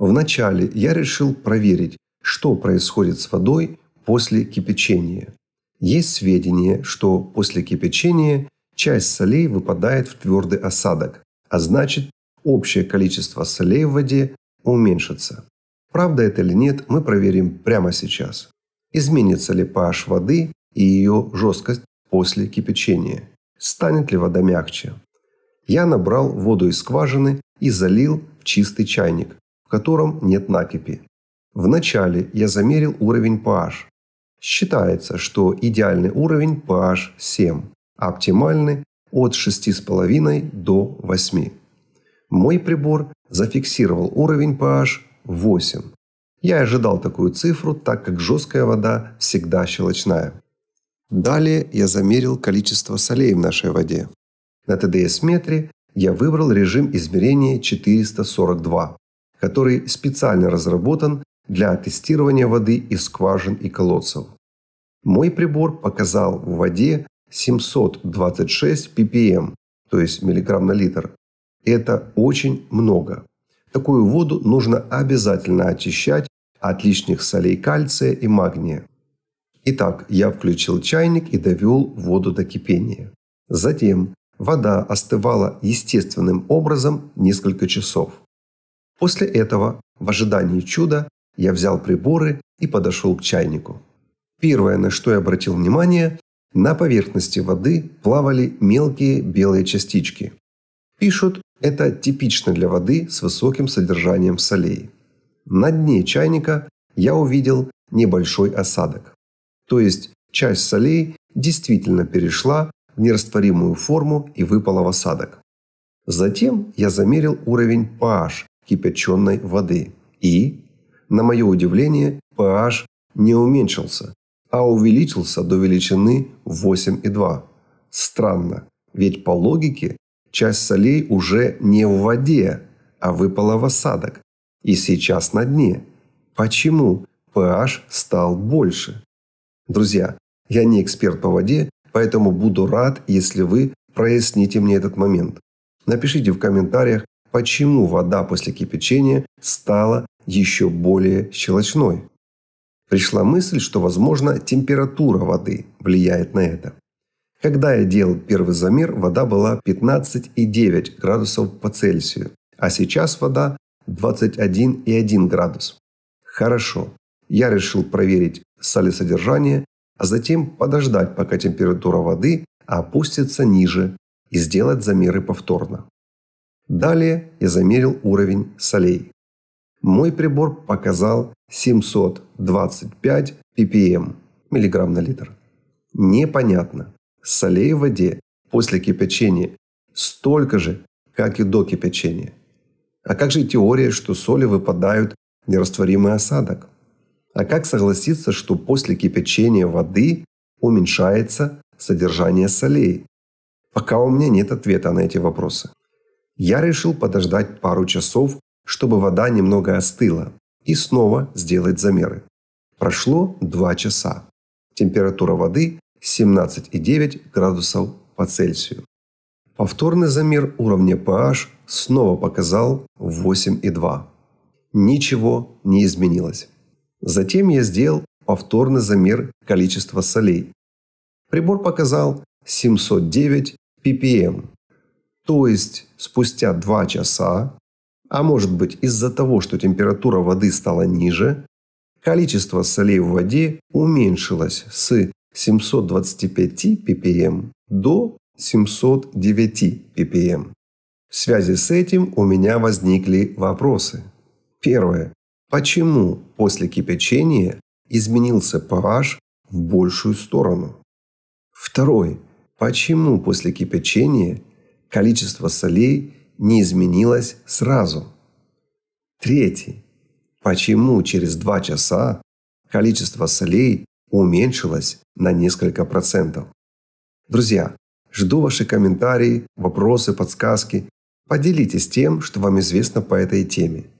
Вначале я решил проверить, что происходит с водой после кипячения. Есть сведения, что после кипячения часть солей выпадает в твердый осадок, а значит общее количество солей в воде уменьшится. Правда это или нет, мы проверим прямо сейчас. Изменится ли pH воды и ее жесткость после кипячения? Станет ли вода мягче? Я набрал воду из скважины и залил в чистый чайник, в котором нет накипи. Вначале я замерил уровень pH. Считается, что идеальный уровень pH 7, а оптимальный от 6,5 до 8. Мой прибор зафиксировал уровень pH 8. Я ожидал такую цифру, так как жесткая вода всегда щелочная. Далее я замерил количество солей в нашей воде. На ТДС-метре я выбрал режим измерения 442 который специально разработан для тестирования воды из скважин и колодцев. Мой прибор показал в воде 726 ppm, то есть миллиграмм на литр. Это очень много. Такую воду нужно обязательно очищать от лишних солей кальция и магния. Итак, я включил чайник и довел воду до кипения. Затем вода остывала естественным образом несколько часов. После этого, в ожидании чуда, я взял приборы и подошел к чайнику. Первое, на что я обратил внимание, на поверхности воды плавали мелкие белые частички. Пишут, это типично для воды с высоким содержанием солей. На дне чайника я увидел небольшой осадок. То есть часть солей действительно перешла в нерастворимую форму и выпала в осадок. Затем я замерил уровень pH кипяченой воды. И, на мое удивление, pH не уменьшился, а увеличился до величины 8,2. Странно, ведь по логике часть солей уже не в воде, а выпала в осадок и сейчас на дне. Почему pH стал больше? Друзья, я не эксперт по воде, поэтому буду рад, если вы проясните мне этот момент. Напишите в комментариях, почему вода после кипячения стала еще более щелочной. Пришла мысль, что, возможно, температура воды влияет на это. Когда я делал первый замер, вода была 15,9 градусов по Цельсию, а сейчас вода 21,1 градус. Хорошо. Я решил проверить солесодержание, а затем подождать, пока температура воды опустится ниже и сделать замеры повторно. Далее я замерил уровень солей. Мой прибор показал 725 ppm, миллиграмм на литр. Непонятно. Солей в воде после кипячения столько же, как и до кипячения. А как же теория, что соли выпадают нерастворимый осадок? А как согласиться, что после кипячения воды уменьшается содержание солей? Пока у меня нет ответа на эти вопросы. Я решил подождать пару часов, чтобы вода немного остыла, и снова сделать замеры. Прошло 2 часа. Температура воды 17,9 градусов по Цельсию. Повторный замер уровня pH снова показал 8,2. Ничего не изменилось. Затем я сделал повторный замер количества солей. Прибор показал 709 ppm, то есть спустя 2 часа, а может быть из-за того, что температура воды стала ниже, количество солей в воде уменьшилось с 725 ppm до 709 ppm. В связи с этим у меня возникли вопросы. Первое. Почему после кипячения изменился pH в большую сторону? Второй. Почему после кипячения количество солей не изменилось сразу. Третий. Почему через два часа количество солей уменьшилось на несколько процентов? Друзья, жду ваши комментарии, вопросы, подсказки. Поделитесь тем, что вам известно по этой теме.